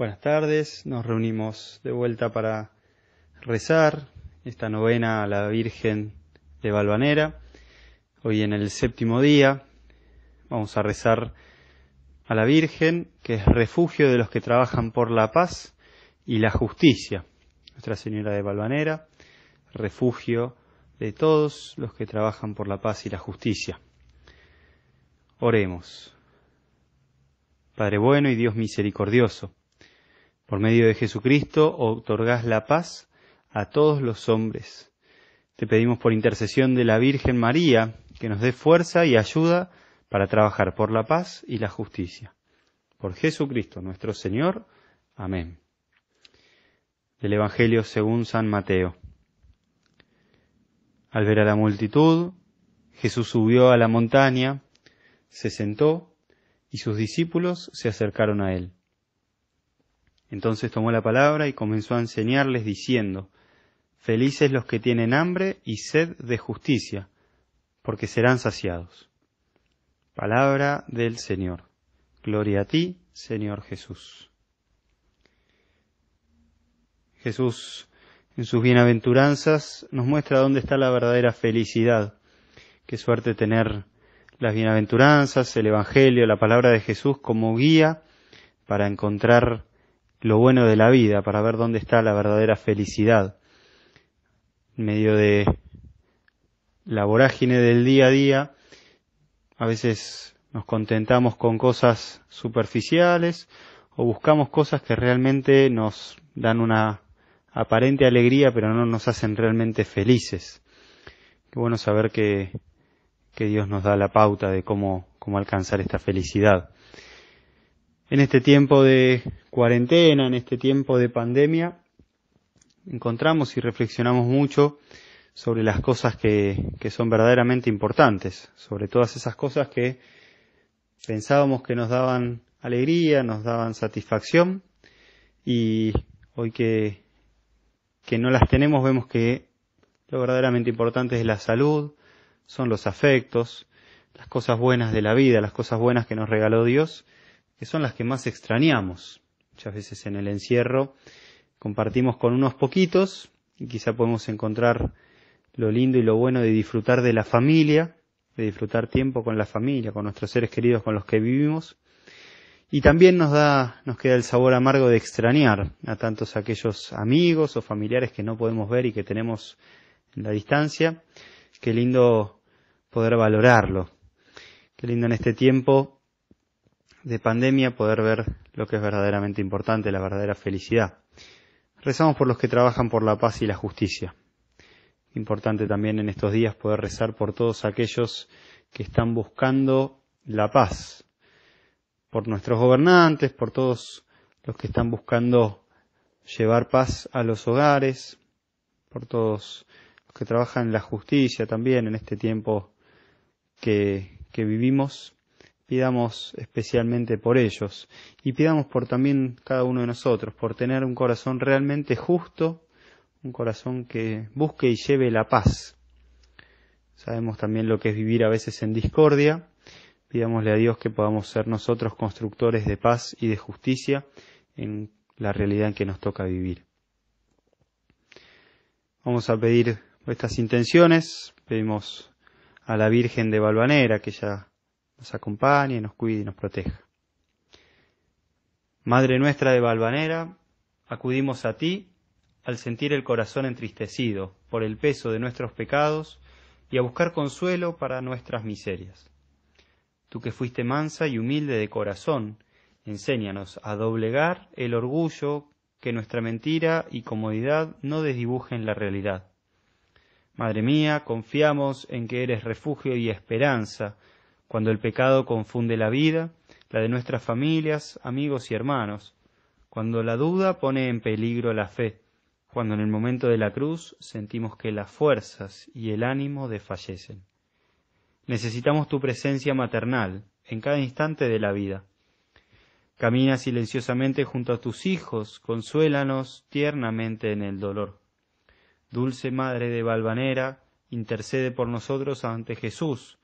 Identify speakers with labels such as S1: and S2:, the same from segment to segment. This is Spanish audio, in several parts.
S1: Buenas tardes, nos reunimos de vuelta para rezar esta novena a la Virgen de Valvanera. Hoy en el séptimo día vamos a rezar a la Virgen, que es refugio de los que trabajan por la paz y la justicia. Nuestra Señora de Valvanera, refugio de todos los que trabajan por la paz y la justicia. Oremos. Padre bueno y Dios misericordioso, por medio de Jesucristo otorgás la paz a todos los hombres. Te pedimos por intercesión de la Virgen María que nos dé fuerza y ayuda para trabajar por la paz y la justicia. Por Jesucristo nuestro Señor. Amén. Del Evangelio según San Mateo. Al ver a la multitud, Jesús subió a la montaña, se sentó y sus discípulos se acercaron a él. Entonces tomó la palabra y comenzó a enseñarles diciendo, Felices los que tienen hambre y sed de justicia, porque serán saciados. Palabra del Señor. Gloria a ti, Señor Jesús. Jesús, en sus bienaventuranzas, nos muestra dónde está la verdadera felicidad. Qué suerte tener las bienaventuranzas, el Evangelio, la palabra de Jesús como guía para encontrar lo bueno de la vida, para ver dónde está la verdadera felicidad. En medio de la vorágine del día a día, a veces nos contentamos con cosas superficiales o buscamos cosas que realmente nos dan una aparente alegría pero no nos hacen realmente felices. Qué bueno saber que, que Dios nos da la pauta de cómo, cómo alcanzar esta felicidad en este tiempo de cuarentena, en este tiempo de pandemia, encontramos y reflexionamos mucho sobre las cosas que, son verdaderamente importantes, sobre todas esas cosas que pensábamos que nos daban alegría, nos daban satisfacción y hoy que no las tenemos vemos que lo verdaderamente importante es la salud, son los afectos, las cosas buenas de la vida, las cosas buenas que nos regaló Dios que son las que más extrañamos. Muchas veces en el encierro compartimos con unos poquitos y quizá podemos encontrar lo lindo y lo bueno de disfrutar de la familia, de disfrutar tiempo con la familia, con nuestros seres queridos, con los que vivimos. Y también nos da, nos queda el sabor amargo de extrañar a tantos aquellos amigos o familiares que no podemos ver y que tenemos en la distancia. Qué lindo poder valorarlo. Qué lindo en este tiempo de pandemia poder ver lo que es verdaderamente importante, la verdadera felicidad. Rezamos por los que trabajan por la paz y la justicia. Importante también en estos días poder rezar por todos aquellos que están buscando la paz, por nuestros gobernantes, por todos los que están buscando llevar paz a los hogares, por todos los que trabajan en la justicia también en este tiempo que, que vivimos Pidamos especialmente por ellos y pidamos por también cada uno de nosotros, por tener un corazón realmente justo, un corazón que busque y lleve la paz. Sabemos también lo que es vivir a veces en discordia. Pidámosle a Dios que podamos ser nosotros constructores de paz y de justicia en la realidad en que nos toca vivir. Vamos a pedir estas intenciones. Pedimos a la Virgen de Valvanera, que ya nos acompañe, nos cuide y nos proteja. Madre nuestra de Valvanera, acudimos a ti al sentir el corazón entristecido por el peso de nuestros pecados y a buscar consuelo para nuestras miserias. Tú que fuiste mansa y humilde de corazón, enséñanos a doblegar el orgullo que nuestra mentira y comodidad no desdibujen la realidad. Madre mía, confiamos en que eres refugio y esperanza cuando el pecado confunde la vida, la de nuestras familias, amigos y hermanos, cuando la duda pone en peligro la fe, cuando en el momento de la cruz sentimos que las fuerzas y el ánimo desfallecen. Necesitamos tu presencia maternal en cada instante de la vida. Camina silenciosamente junto a tus hijos, consuélanos tiernamente en el dolor. Dulce Madre de Valvanera, intercede por nosotros ante Jesús,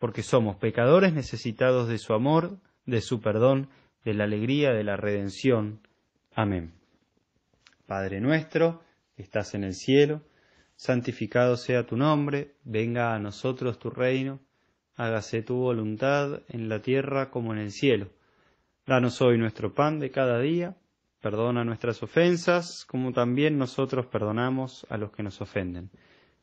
S1: porque somos pecadores necesitados de su amor, de su perdón, de la alegría, de la redención. Amén. Padre nuestro, que estás en el cielo, santificado sea tu nombre, venga a nosotros tu reino, hágase tu voluntad en la tierra como en el cielo. Danos hoy nuestro pan de cada día, perdona nuestras ofensas, como también nosotros perdonamos a los que nos ofenden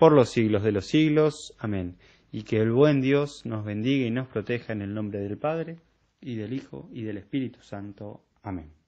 S1: por los siglos de los siglos. Amén. Y que el buen Dios nos bendiga y nos proteja en el nombre del Padre, y del Hijo, y del Espíritu Santo. Amén.